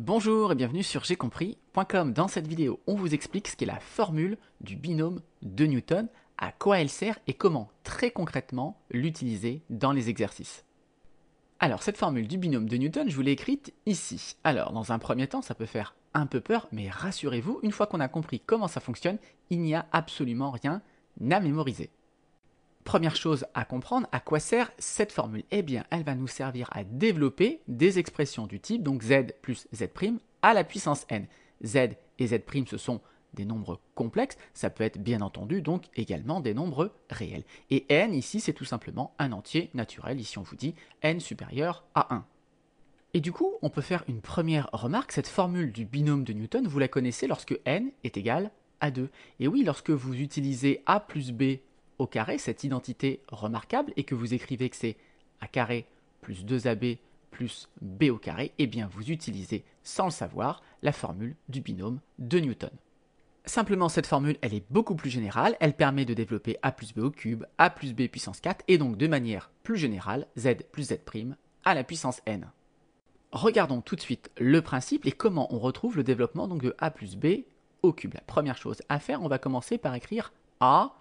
Bonjour et bienvenue sur j'ai compris.com. Dans cette vidéo, on vous explique ce qu'est la formule du binôme de Newton, à quoi elle sert et comment très concrètement l'utiliser dans les exercices. Alors, cette formule du binôme de Newton, je vous l'ai écrite ici. Alors, dans un premier temps, ça peut faire un peu peur, mais rassurez-vous, une fois qu'on a compris comment ça fonctionne, il n'y a absolument rien à mémoriser. Première chose à comprendre, à quoi sert cette formule Eh bien, elle va nous servir à développer des expressions du type, donc z plus z' à la puissance n. z et z' ce sont des nombres complexes, ça peut être bien entendu donc également des nombres réels. Et n ici, c'est tout simplement un entier naturel, ici on vous dit n supérieur à 1. Et du coup, on peut faire une première remarque, cette formule du binôme de Newton, vous la connaissez lorsque n est égal à 2. Et oui, lorsque vous utilisez a plus b au carré, cette identité remarquable, et que vous écrivez que c'est a carré plus 2ab plus b au carré, et eh bien vous utilisez, sans le savoir, la formule du binôme de Newton. Simplement, cette formule, elle est beaucoup plus générale, elle permet de développer a plus b au cube, a plus b puissance 4, et donc de manière plus générale, z plus z' à la puissance n. Regardons tout de suite le principe et comment on retrouve le développement donc de a plus b au cube. La première chose à faire, on va commencer par écrire a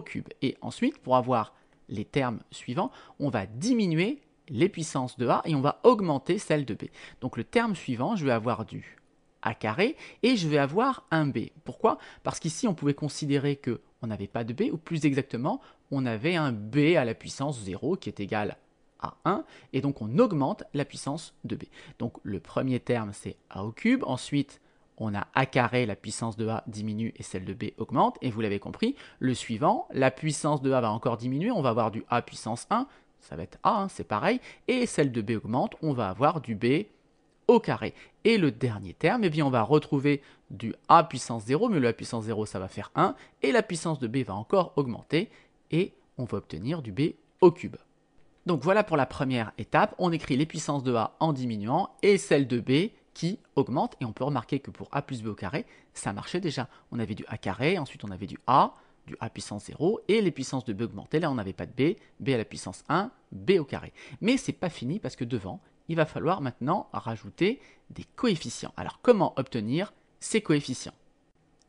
cube. Et ensuite, pour avoir les termes suivants, on va diminuer les puissances de A et on va augmenter celle de B. Donc le terme suivant, je vais avoir du A carré et je vais avoir un B. Pourquoi Parce qu'ici, on pouvait considérer que on n'avait pas de B, ou plus exactement, on avait un B à la puissance 0 qui est égal à 1, et donc on augmente la puissance de B. Donc le premier terme, c'est A au cube, ensuite on a A carré, la puissance de A diminue et celle de B augmente. Et vous l'avez compris, le suivant, la puissance de A va encore diminuer, on va avoir du A puissance 1, ça va être A, hein, c'est pareil. Et celle de B augmente, on va avoir du B au carré. Et le dernier terme, eh bien, on va retrouver du A puissance 0, mais le A puissance 0, ça va faire 1. Et la puissance de B va encore augmenter. Et on va obtenir du B au cube. Donc voilà pour la première étape, on écrit les puissances de A en diminuant et celle de B qui augmente. Et on peut remarquer que pour a plus b au carré, ça marchait déjà. On avait du a carré, ensuite on avait du a, du a puissance 0, et les puissances de b augmentaient. Là, on n'avait pas de b, b à la puissance 1, b au carré. Mais c'est pas fini parce que devant, il va falloir maintenant rajouter des coefficients. Alors comment obtenir ces coefficients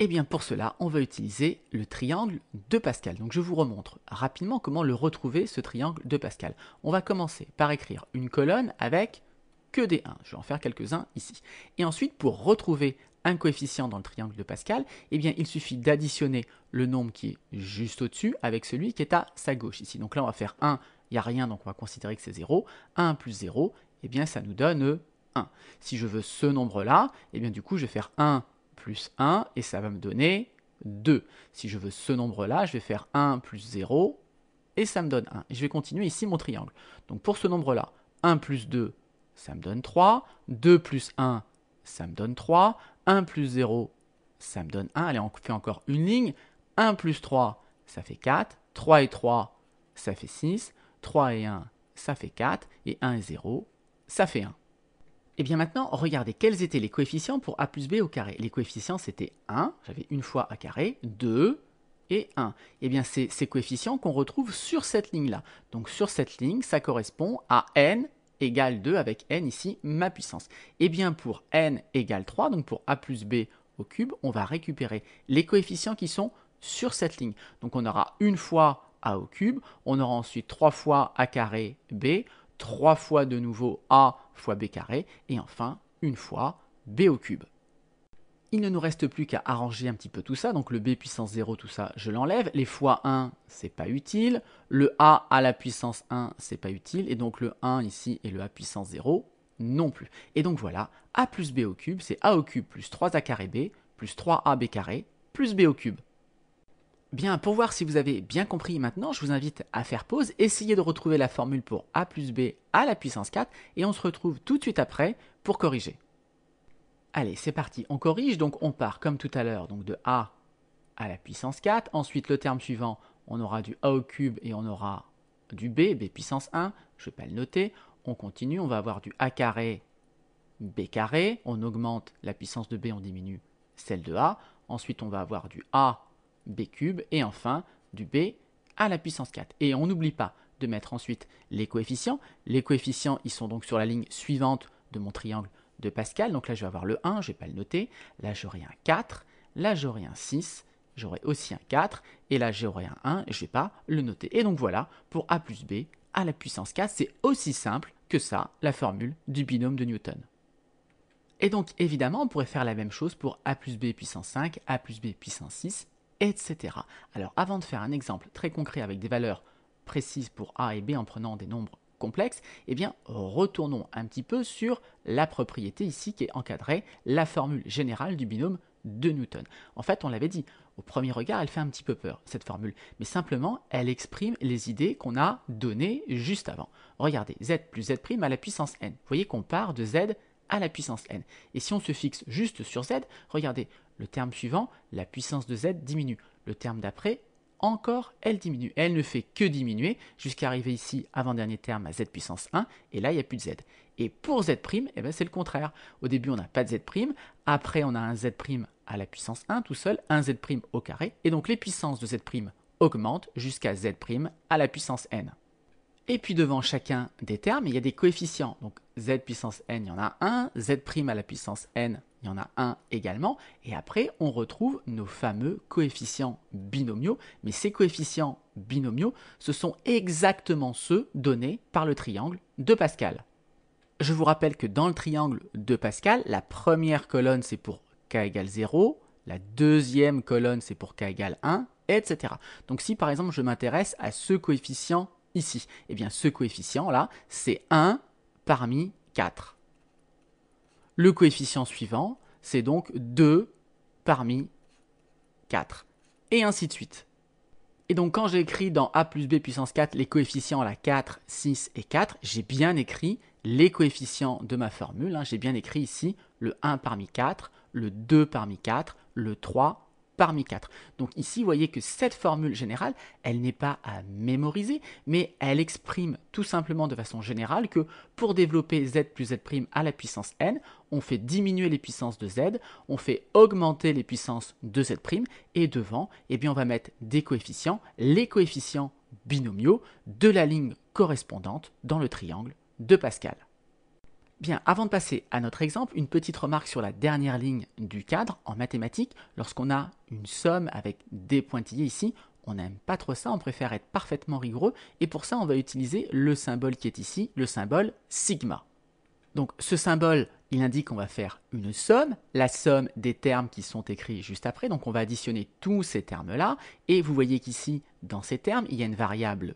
Eh bien pour cela, on va utiliser le triangle de Pascal. Donc je vous remontre rapidement comment le retrouver, ce triangle de Pascal. On va commencer par écrire une colonne avec que des 1. Je vais en faire quelques-uns ici. Et ensuite, pour retrouver un coefficient dans le triangle de Pascal, eh bien, il suffit d'additionner le nombre qui est juste au-dessus avec celui qui est à sa gauche ici. Donc là, on va faire 1, il n'y a rien, donc on va considérer que c'est 0. 1 plus 0, eh bien, ça nous donne 1. Si je veux ce nombre-là, eh bien, du coup, je vais faire 1 plus 1 et ça va me donner 2. Si je veux ce nombre-là, je vais faire 1 plus 0 et ça me donne 1. Et je vais continuer ici mon triangle. Donc pour ce nombre-là, 1 plus 2, ça me donne 3. 2 plus 1, ça me donne 3. 1 plus 0, ça me donne 1. Allez, on fait encore une ligne. 1 plus 3, ça fait 4. 3 et 3, ça fait 6. 3 et 1, ça fait 4. Et 1 et 0, ça fait 1. Et eh bien maintenant, regardez quels étaient les coefficients pour a plus b au carré. Les coefficients, c'était 1, j'avais une fois a carré, 2 et 1. Et eh bien c'est ces coefficients qu'on retrouve sur cette ligne-là. Donc sur cette ligne, ça correspond à n égale 2 avec n ici, ma puissance. Et eh bien pour n égale 3, donc pour a plus b au cube, on va récupérer les coefficients qui sont sur cette ligne. Donc on aura une fois a au cube, on aura ensuite 3 fois a carré b, 3 fois de nouveau a fois b carré, et enfin une fois b au cube. Il ne nous reste plus qu'à arranger un petit peu tout ça, donc le b puissance 0, tout ça, je l'enlève. Les fois 1, c'est pas utile. Le a à la puissance 1, c'est pas utile. Et donc le 1 ici et le a puissance 0, non plus. Et donc voilà, a plus b au cube, c'est a au cube plus 3a carré b, plus 3ab carré, plus b au cube. Bien, pour voir si vous avez bien compris maintenant, je vous invite à faire pause, essayer de retrouver la formule pour a plus b à la puissance 4, et on se retrouve tout de suite après pour corriger. Allez, c'est parti, on corrige, donc on part comme tout à l'heure, donc de a à la puissance 4. Ensuite, le terme suivant, on aura du a au cube et on aura du b, b puissance 1, je ne vais pas le noter. On continue, on va avoir du a carré, b carré, on augmente la puissance de b, on diminue celle de a. Ensuite, on va avoir du a, b cube et enfin du b à la puissance 4. Et on n'oublie pas de mettre ensuite les coefficients. Les coefficients, ils sont donc sur la ligne suivante de mon triangle Pascal. Donc là, je vais avoir le 1, je ne vais pas le noter. Là, j'aurai un 4. Là, j'aurai un 6. J'aurai aussi un 4. Et là, j'aurai un 1 je ne vais pas le noter. Et donc voilà, pour A plus B à la puissance 4, c'est aussi simple que ça, la formule du binôme de Newton. Et donc évidemment, on pourrait faire la même chose pour A plus B puissance 5, A plus B puissance 6, etc. Alors avant de faire un exemple très concret avec des valeurs précises pour A et B en prenant des nombres complexe, eh bien retournons un petit peu sur la propriété ici qui est encadrée, la formule générale du binôme de Newton. En fait, on l'avait dit, au premier regard, elle fait un petit peu peur, cette formule, mais simplement, elle exprime les idées qu'on a données juste avant. Regardez, z plus z' à la puissance n. Vous voyez qu'on part de z à la puissance n. Et si on se fixe juste sur z, regardez, le terme suivant, la puissance de z diminue. Le terme d'après, encore elle diminue. Elle ne fait que diminuer jusqu'à arriver ici avant-dernier terme à z puissance 1 et là il n'y a plus de z. Et pour z', eh ben, c'est le contraire. Au début on n'a pas de z', prime, après on a un z' prime à la puissance 1 tout seul, un z' prime au carré, et donc les puissances de z' augmentent jusqu'à z' prime à la puissance n. Et puis devant chacun des termes, il y a des coefficients. Donc z puissance n, il y en a un, z prime à la puissance n, il y en a un également, et après on retrouve nos fameux coefficients binomiaux, mais ces coefficients binomiaux, ce sont exactement ceux donnés par le triangle de Pascal. Je vous rappelle que dans le triangle de Pascal, la première colonne c'est pour k égale 0, la deuxième colonne c'est pour k égale 1, etc. Donc si par exemple je m'intéresse à ce coefficient ici, eh bien ce coefficient là, c'est 1 parmi 4. Le coefficient suivant, c'est donc 2 parmi 4. Et ainsi de suite. Et donc quand j'écris dans a plus b puissance 4 les coefficients la 4, 6 et 4, j'ai bien écrit les coefficients de ma formule. Hein. J'ai bien écrit ici le 1 parmi 4, le 2 parmi 4, le 3 parmi parmi 4. Donc ici, vous voyez que cette formule générale, elle n'est pas à mémoriser, mais elle exprime tout simplement de façon générale que pour développer z plus z' à la puissance n, on fait diminuer les puissances de z, on fait augmenter les puissances de z', et devant, eh bien, on va mettre des coefficients, les coefficients binomiaux de la ligne correspondante dans le triangle de Pascal. Bien, avant de passer à notre exemple, une petite remarque sur la dernière ligne du cadre en mathématiques. Lorsqu'on a une somme avec des pointillés ici, on n'aime pas trop ça, on préfère être parfaitement rigoureux, et pour ça on va utiliser le symbole qui est ici, le symbole sigma. Donc ce symbole, il indique qu'on va faire une somme, la somme des termes qui sont écrits juste après, donc on va additionner tous ces termes-là, et vous voyez qu'ici, dans ces termes, il y a une variable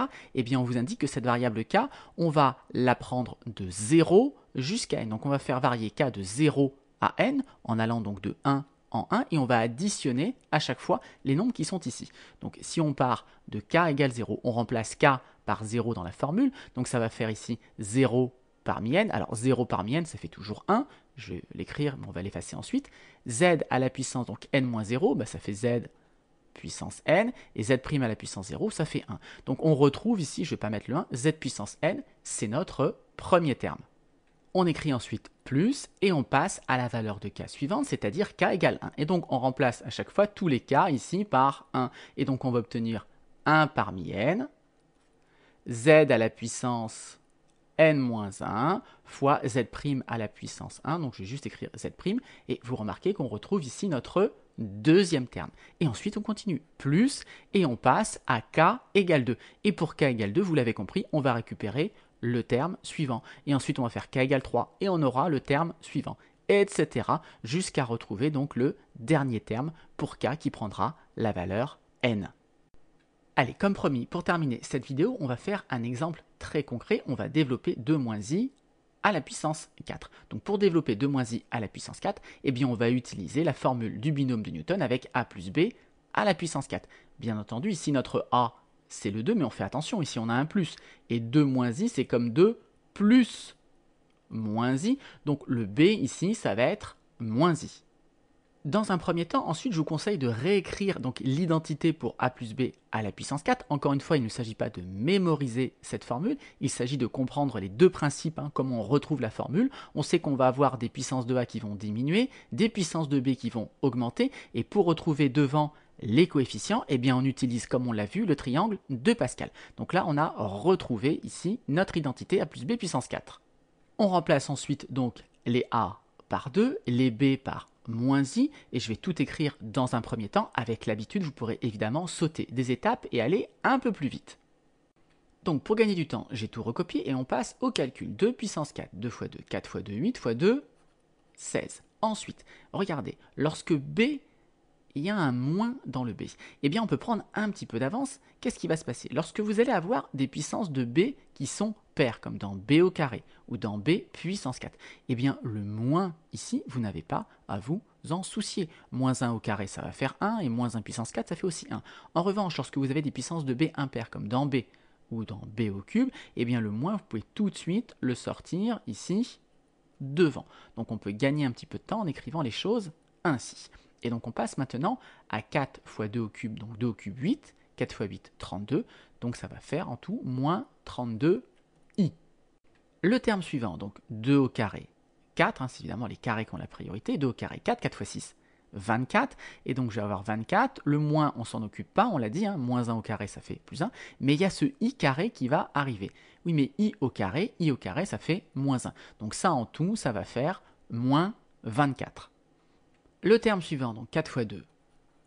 et eh bien on vous indique que cette variable k, on va la prendre de 0 jusqu'à n. Donc on va faire varier k de 0 à n en allant donc de 1 en 1 et on va additionner à chaque fois les nombres qui sont ici. Donc si on part de k égale 0, on remplace k par 0 dans la formule, donc ça va faire ici 0 parmi n. Alors 0 parmi n, ça fait toujours 1, je vais l'écrire, mais on va l'effacer ensuite. z à la puissance, donc n moins 0, bah, ça fait z puissance n, et z' à la puissance 0, ça fait 1. Donc on retrouve ici, je ne vais pas mettre le 1, z puissance n, c'est notre premier terme. On écrit ensuite plus et on passe à la valeur de k suivante, c'est-à-dire k égale 1. Et donc on remplace à chaque fois tous les k ici par 1. Et donc on va obtenir 1 parmi n, z à la puissance n-1 fois z' à la puissance 1. Donc je vais juste écrire z'. Et vous remarquez qu'on retrouve ici notre deuxième terme. Et ensuite, on continue, plus, et on passe à k égale 2. Et pour k égale 2, vous l'avez compris, on va récupérer le terme suivant. Et ensuite, on va faire k égale 3, et on aura le terme suivant, etc. Jusqu'à retrouver donc le dernier terme pour k qui prendra la valeur n. Allez, comme promis, pour terminer cette vidéo, on va faire un exemple très concret. On va développer 2 i à la puissance 4. Donc pour développer 2 moins i à la puissance 4, eh bien on va utiliser la formule du binôme de Newton avec a plus b à la puissance 4. Bien entendu, ici notre a c'est le 2, mais on fait attention, ici on a un plus. Et 2 moins i, c'est comme 2 plus moins i. Donc le b ici, ça va être moins i dans un premier temps, ensuite, je vous conseille de réécrire donc l'identité pour a plus b à la puissance 4. Encore une fois, il ne s'agit pas de mémoriser cette formule, il s'agit de comprendre les deux principes, hein, comment on retrouve la formule. On sait qu'on va avoir des puissances de a qui vont diminuer, des puissances de b qui vont augmenter, et pour retrouver devant les coefficients, eh bien on utilise, comme on l'a vu, le triangle de Pascal. Donc là, on a retrouvé ici notre identité a plus b puissance 4. On remplace ensuite donc les a par 2, les b par moins i et je vais tout écrire dans un premier temps. Avec l'habitude, vous pourrez évidemment sauter des étapes et aller un peu plus vite. Donc pour gagner du temps, j'ai tout recopié et on passe au calcul. 2 puissance 4, 2 x 2, 4 x 2, 8 x 2, 16. Ensuite, regardez, lorsque b il y a un moins dans le B. Eh bien, on peut prendre un petit peu d'avance. Qu'est-ce qui va se passer Lorsque vous allez avoir des puissances de B qui sont paires, comme dans B au carré ou dans B puissance 4, eh bien, le moins ici, vous n'avez pas à vous en soucier. Moins 1 au carré, ça va faire 1, et moins 1 puissance 4, ça fait aussi 1. En revanche, lorsque vous avez des puissances de B impaires, comme dans B ou dans B au cube, eh bien, le moins, vous pouvez tout de suite le sortir ici devant. Donc, on peut gagner un petit peu de temps en écrivant les choses ainsi. Et donc on passe maintenant à 4 fois 2 au cube, donc 2 au cube 8, 4 fois 8, 32, donc ça va faire en tout moins 32i. Le terme suivant, donc 2 au carré, 4, hein, c'est évidemment les carrés qui ont la priorité, 2 au carré, 4, 4 fois 6, 24, et donc je vais avoir 24, le moins on s'en occupe pas, on l'a dit, hein, moins 1 au carré ça fait plus 1, mais il y a ce i carré qui va arriver. Oui mais i au carré, i au carré ça fait moins 1, donc ça en tout ça va faire moins 24. Le terme suivant, donc 4 fois 2,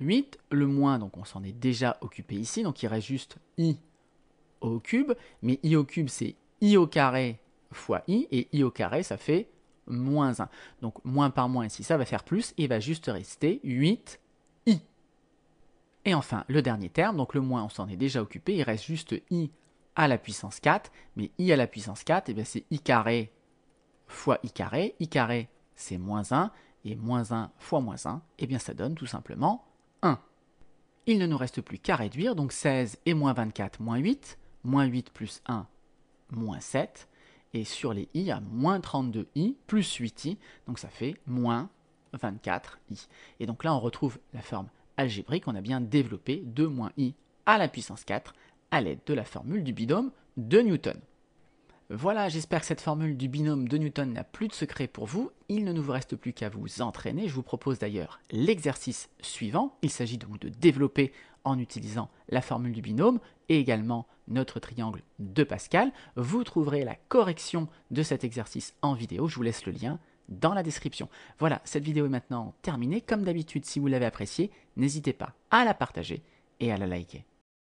8. Le moins, donc on s'en est déjà occupé ici, donc il reste juste i au cube, mais i au cube c'est i au carré fois i, et i au carré ça fait moins 1. Donc moins par moins ici, ça va faire plus, et il va juste rester 8 i. Et enfin, le dernier terme, donc le moins on s'en est déjà occupé, il reste juste i à la puissance 4, mais i à la puissance 4, et eh bien c'est i carré fois i carré, i carré c'est moins 1, et moins 1 fois moins 1, et eh bien ça donne tout simplement 1. Il ne nous reste plus qu'à réduire, donc 16 et moins 24, moins 8, moins 8 plus 1, moins 7, et sur les i, il y a moins 32i plus 8i, donc ça fait moins 24i. Et donc là, on retrouve la forme algébrique, on a bien développé 2 moins i à la puissance 4 à l'aide de la formule du bidôme de Newton. Voilà, j'espère que cette formule du binôme de Newton n'a plus de secret pour vous. Il ne nous reste plus qu'à vous entraîner. Je vous propose d'ailleurs l'exercice suivant. Il s'agit donc de développer en utilisant la formule du binôme et également notre triangle de Pascal. Vous trouverez la correction de cet exercice en vidéo. Je vous laisse le lien dans la description. Voilà, cette vidéo est maintenant terminée. Comme d'habitude, si vous l'avez appréciée, n'hésitez pas à la partager et à la liker.